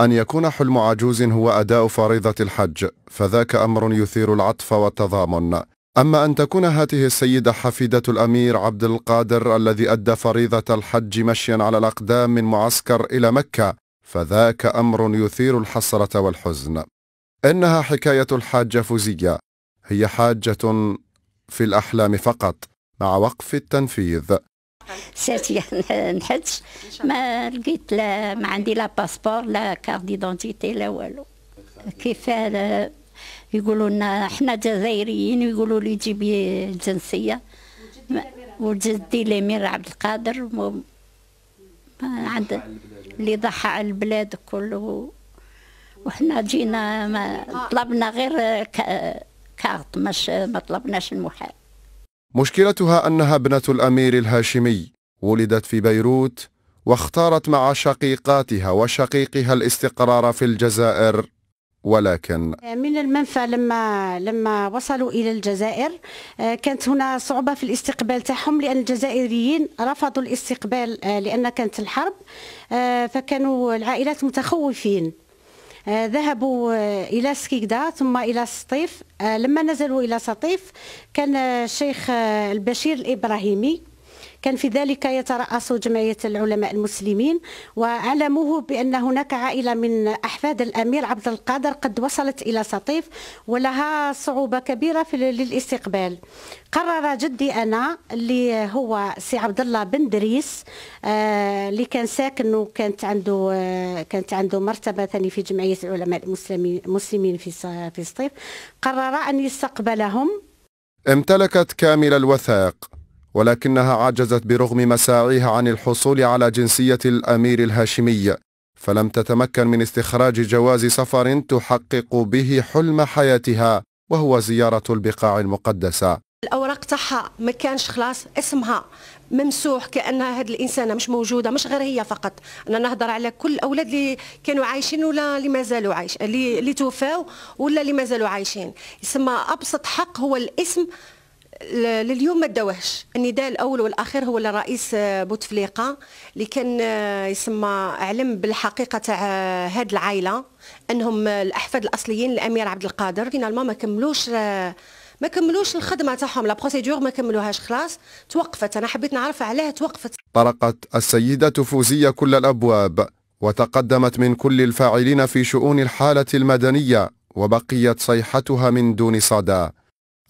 أن يكون حلم عجوز هو أداء فريضة الحج فذاك أمر يثير العطف والتضامن أما أن تكون هاته السيدة حفيدة الأمير عبد القادر الذي أدى فريضة الحج مشيا على الأقدام من معسكر إلى مكة فذاك أمر يثير الحسرة والحزن إنها حكاية الحاجة فوزية هي حاجة في الأحلام فقط مع وقف التنفيذ ساتي نحدش ما لقيت لا ما عندي لا باسبور لا كارت ديدونتيتي لا والو كيف يقولوا لنا حنا جزائريين يقولوا لي جيبي الجنسيه وجدي الامير عبد القادر ما عند اللي ضحى على البلاد كله وحنا جينا ما طلبنا غير كارت مش ما طلبناش المحال مشكلتها أنها ابنة الأمير الهاشمي ولدت في بيروت واختارت مع شقيقاتها وشقيقها الاستقرار في الجزائر ولكن من المنفى لما لما وصلوا الى الجزائر آه، كانت هنا صعوبه في الاستقبال تاعهم لان الجزائريين رفضوا الاستقبال آه، لان كانت الحرب آه، فكانوا العائلات متخوفين ذهبوا الى سكيكدا ثم الى سطيف لما نزلوا الى سطيف كان الشيخ البشير الابراهيمي كان في ذلك يترأس جمعية العلماء المسلمين وعلموه بأن هناك عائلة من أحفاد الأمير عبد القادر قد وصلت إلى سطيف ولها صعوبة كبيرة في للاستقبال قرر جدي أنا اللي هو سي عبد الله بن دريس آه، اللي كان ساكن وكانت عنده آه، كانت عنده مرتبة ثاني في جمعية العلماء المسلمين في في سطيف قرر أن يستقبلهم امتلكت كامل الوثائق ولكنها عجزت برغم مساعيها عن الحصول على جنسية الأمير الهاشمي فلم تتمكن من استخراج جواز سفر تحقق به حلم حياتها وهو زيارة البقاع المقدسة الأوراق تاعها ما كانش خلاص اسمها ممسوح كأنها هاد الإنسانة مش موجودة مش غير هي فقط أنا نهضر على كل الأولاد اللي كانوا عايشين ولا اللي ما زالوا عايش اللي توفاو ولا اللي ما زالوا عايشين يسمى أبسط حق هو الاسم لليوم ما داوهش النداء الاول والاخير هو لرئيس آه، بوتفليقه اللي كان آه، يسمى علم بالحقيقه تاع آه، هاد العائله انهم الاحفاد الاصليين الامير عبد القادر فينال ما كملوش ما كملوش الخدمه تاعهم لا بروسيدور ما كملوهاش خلاص توقفت انا حبيت نعرف علاه توقفت طرقت السيده فوزيه كل الابواب وتقدمت من كل الفاعلين في شؤون الحاله المدنيه وبقيت صيحتها من دون صدى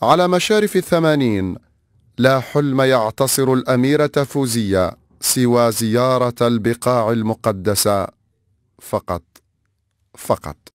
على مشارف الثمانين لا حلم يعتصر الأميرة فوزية سوى زيارة البقاع المقدسة فقط فقط